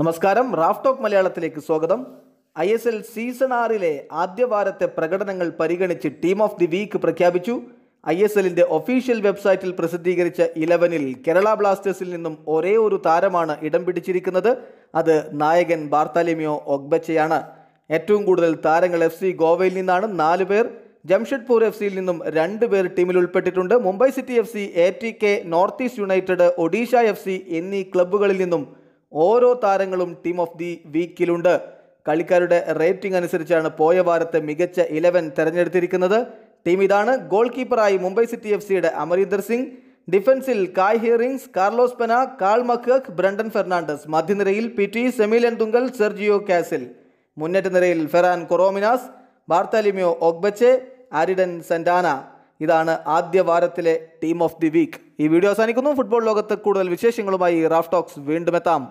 നമസ്കാരം Raf talk മലയാളത്തിലേക്ക് സ്വാഗതം ഐ എസ് എൽ സീസൺ ആറിലെ ആദ്യ വാരത്തെ പ്രകടനങ്ങൾ പരിഗണിച്ച് ടീം ഓഫ് ദി വീക്ക് പ്രഖ്യാപിച്ചു ഐ എസ് എല്ലിൻ്റെ ഒഫീഷ്യൽ വെബ്സൈറ്റിൽ പ്രസിദ്ധീകരിച്ച ഇലവനിൽ കേരള ബ്ലാസ്റ്റേഴ്സിൽ നിന്നും ഒരേ ഒരു താരമാണ് ഇടം പിടിച്ചിരിക്കുന്നത് അത് നായകൻ ബാർത്താലിമിയോ ഒഗ്ബച്ചയാണ് ഏറ്റവും കൂടുതൽ താരങ്ങൾ എഫ് സി ഗോവയിൽ നിന്നാണ് നാല് പേർ ജംഷഡ്പൂർ എഫ് സിയിൽ നിന്നും രണ്ട് പേർ ടീമിൽ ഉൾപ്പെട്ടിട്ടുണ്ട് Mumbai city F C A T K north east united Odisha F C എന്നീ ക്ലബ്ബുകളിൽ നിന്നും ഓരോ താരങ്ങളും ടീം ഓഫ് ദി വീക്കിലുണ്ട് കളിക്കാരുടെ റേറ്റിംഗ് അനുസരിച്ചാണ് പോയ വാരത്തെ മികച്ച ഇലവൻ തെരഞ്ഞെടുത്തിരിക്കുന്നത് ടീം ഇതാണ് ഗോൾ കീപ്പറായി മുംബൈ സിറ്റി എഫ് സിയുടെ അമരീന്ദർ സിംഗ് ഡിഫൻസിൽ Kai Heerings Carlos Pena Carl McHugh Brandon Fernandes മധ്യനിരയിൽ പി ടി സെമിലൻ തുങ്കൽ സെർജിയോ കാസിൽ മുന്നേറ്റ നിരയിൽ Ferran Corominas Bartholomew Ogbeche Aridane Santana ഇതാണ് ആദ്യ വാരത്തിലെ ടീം ഓഫ് ദി വീക്ക് ഈ വീഡിയോ അവസാനിക്കുന്നു ഫുട്ബോൾ ലോകത്ത് കൂടുതൽ വിശേഷങ്ങളുമായി റാഫ് ടോക്സ് വീണ്ടും എത്താം